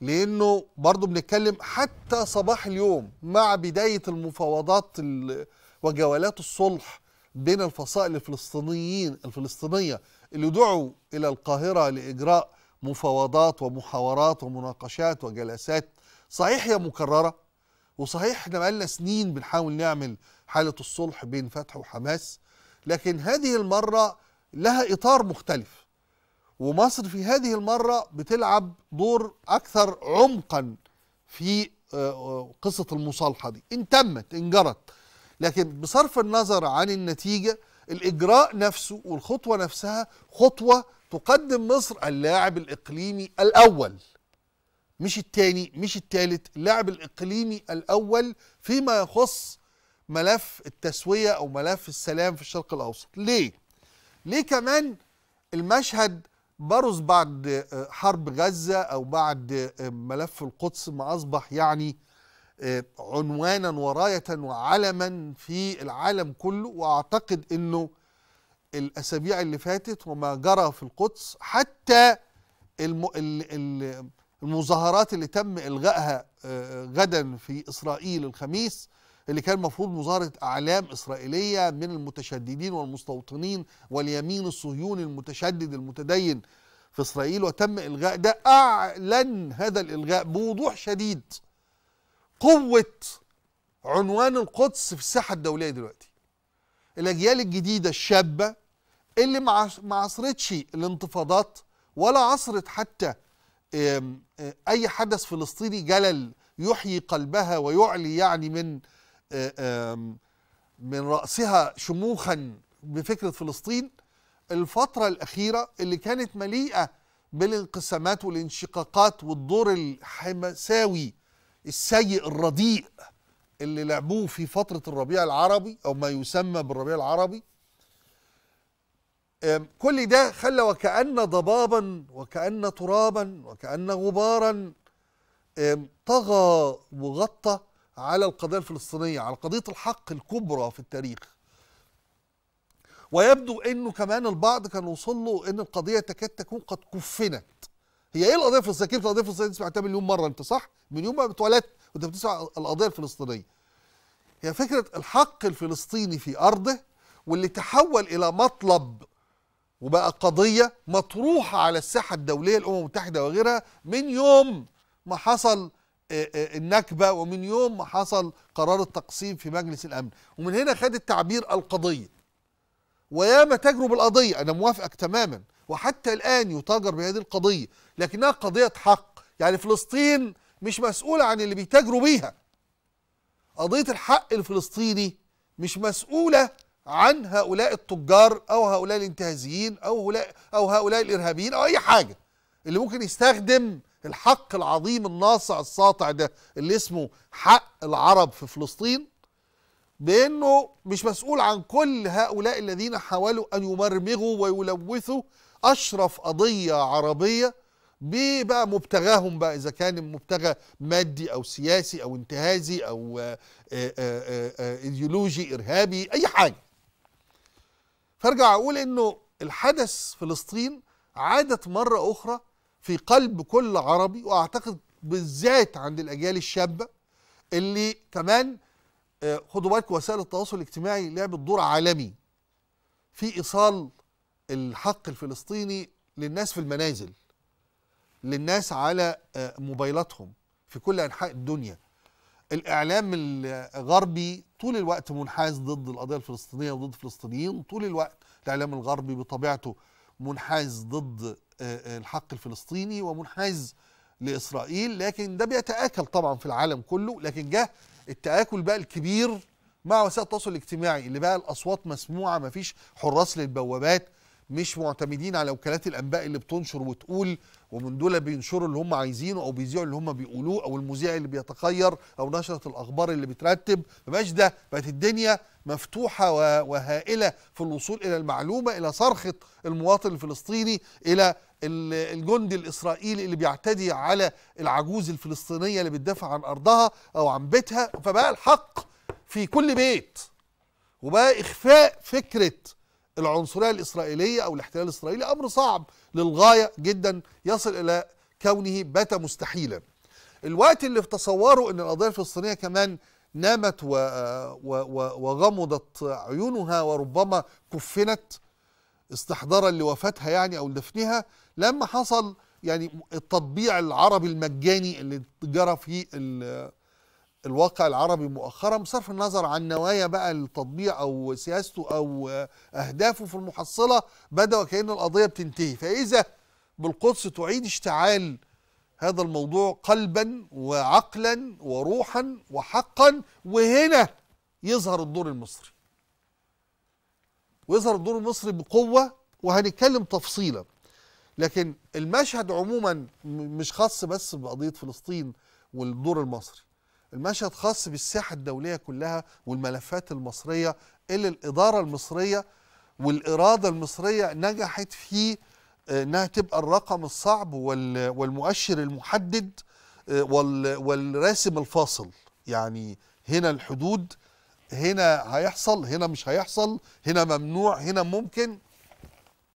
لانه برضه بنتكلم حتى صباح اليوم مع بدايه المفاوضات وجولات الصلح بين الفصائل الفلسطينيين الفلسطينيه اللي دعوا الى القاهره لاجراء مفاوضات ومحاورات ومناقشات وجلسات صحيح هي مكرره وصحيح احنا بقالنا سنين بنحاول نعمل حاله الصلح بين فتح وحماس لكن هذه المره لها اطار مختلف ومصر في هذه المرة بتلعب دور أكثر عمقا في آه، آه، قصة المصالحة دي إن تمت إن جرت لكن بصرف النظر عن النتيجة الإجراء نفسه والخطوة نفسها خطوة تقدم مصر اللاعب الإقليمي الأول مش الثاني مش الثالث اللاعب الإقليمي الأول فيما يخص ملف التسوية أو ملف السلام في الشرق الأوسط ليه؟ ليه كمان المشهد برز بعد آه، حرب غزة أو بعد آه، ملف القدس ما أصبح يعني آه، عنوانا وراية وعلما في العالم كله وأعتقد أنه الأسابيع اللي فاتت وما جرى في القدس حتى المظاهرات اللي تم إلغائها غدا في إسرائيل الخميس اللي كان مفروض مظاهرة أعلام إسرائيلية من المتشددين والمستوطنين واليمين الصهيوني المتشدد المتدين في إسرائيل وتم إلغاء ده أعلن هذا الإلغاء بوضوح شديد قوة عنوان القدس في الساحة الدولية دلوقتي الأجيال الجديدة الشابة اللي ما عصرتش الانتفاضات ولا عصرت حتى أي حدث فلسطيني جلل يحيي قلبها ويعلي يعني من آه، من رأسها شموخا بفكرة فلسطين الفترة الأخيرة اللي كانت مليئة بالانقسامات والانشقاقات والدور الحماساوي السيء الرديء اللي لعبوه في فترة الربيع العربي أو ما يسمى بالربيع العربي كل ده خلى وكأن ضبابا وكأن ترابا وكأن غبارا طغى وغطى على القضية الفلسطينية على قضية الحق الكبرى في التاريخ ويبدو انه كمان البعض كان وصل له ان القضيه تكاد تكون قد كفنت هي ايه القضيه الفلسطينيه كيف القضيه الفلسطينيه سمعتها مليون مره انت صح من يوم ما اتولدت وانت بتسمع القضيه الفلسطينيه هي فكره الحق الفلسطيني في ارضه واللي تحول الى مطلب وبقى قضيه مطروحه على الساحه الدوليه الامم المتحده وغيرها من يوم ما حصل آه، آه، النكبة ومن يوم ما حصل قرار التقسيم في مجلس الأمن ومن هنا خد التعبير القضية وياما تجرب القضية أنا موافقك تماما وحتى الآن يتاجر بهذه القضية لكنها قضية حق يعني فلسطين مش مسؤولة عن اللي بيتاجروا بيها قضية الحق الفلسطيني مش مسؤولة عن هؤلاء التجار أو هؤلاء الانتهازيين أو هؤلاء, أو هؤلاء الإرهابيين أو أي حاجة اللي ممكن يستخدم الحق العظيم الناصع الساطع ده اللي اسمه حق العرب في فلسطين بانه مش مسؤول عن كل هؤلاء الذين حاولوا ان يمرمغوا ويلوثوا اشرف قضيه عربيه بقى مبتغاهم بقى اذا كان مبتغى مادي او سياسي او انتهازي او آه، آه، آه، ايديولوجي ارهابي اي حاجه فارجع اقول انه الحدث فلسطين عادت مره اخرى في قلب كل عربي واعتقد بالذات عند الاجيال الشابه اللي كمان آه، خدوا بالك وسائل التواصل الاجتماعي لعبت دور عالمي في ايصال الحق الفلسطيني للناس في المنازل للناس على آه، موبايلاتهم في كل انحاء الدنيا الاعلام الغربي طول الوقت منحاز ضد القضيه الفلسطينيه وضد الفلسطينيين طول الوقت الاعلام الغربي بطبيعته منحاز ضد آه، آه، الحق الفلسطيني ومنحاز لاسرائيل لكن ده بيتاكل طبعا في العالم كله لكن جه التاكل بقى الكبير مع وسائل التواصل الاجتماعي اللي بقى الاصوات مسموعه مفيش حراس للبوابات مش معتمدين على وكالات الانباء اللي بتنشر وتقول ومن دول بينشروا اللي هم عايزينه او بيذيعوا اللي هم بيقولوه او المذيع اللي بيتخير او نشره الاخبار اللي بترتب ما بقاش ده بقت الدنيا مفتوحه وهائله في الوصول الى المعلومه الى صرخه المواطن الفلسطيني الى الجندي الاسرائيلي اللي بيعتدي على العجوز الفلسطينيه اللي بتدافع عن ارضها او عن بيتها فبقى الحق في كل بيت وبقى اخفاء فكره العنصرية الإسرائيلية أو الاحتلال الإسرائيلي أمر صعب للغاية جدا يصل إلى كونه بات مستحيلا الوقت اللي تصوروا أن القضية الفلسطينية كمان نامت و... و... و... وغمضت عيونها وربما كفنت استحضارا لوفاتها يعني أو لدفنها لما حصل يعني التطبيع العربي المجاني اللي جرى في الواقع العربي مؤخرا بصرف النظر عن نوايا بقى التطبيع او سياسته او اهدافه في المحصله بدا وكأن القضيه بتنتهي فاذا بالقدس تعيد اشتعال هذا الموضوع قلبا وعقلا وروحا وحقا وهنا يظهر الدور المصري ويظهر الدور المصري بقوه وهنتكلم تفصيلا لكن المشهد عموما مش خاص بس بقضيه فلسطين والدور المصري المشهد خاص بالساحة الدولية كلها والملفات المصرية اللي الإدارة المصرية والإرادة المصرية نجحت في آه، انها تبقى الرقم الصعب والمؤشر المحدد آه، والراسم الفاصل يعني هنا الحدود هنا هيحصل هنا مش هيحصل هنا ممنوع هنا ممكن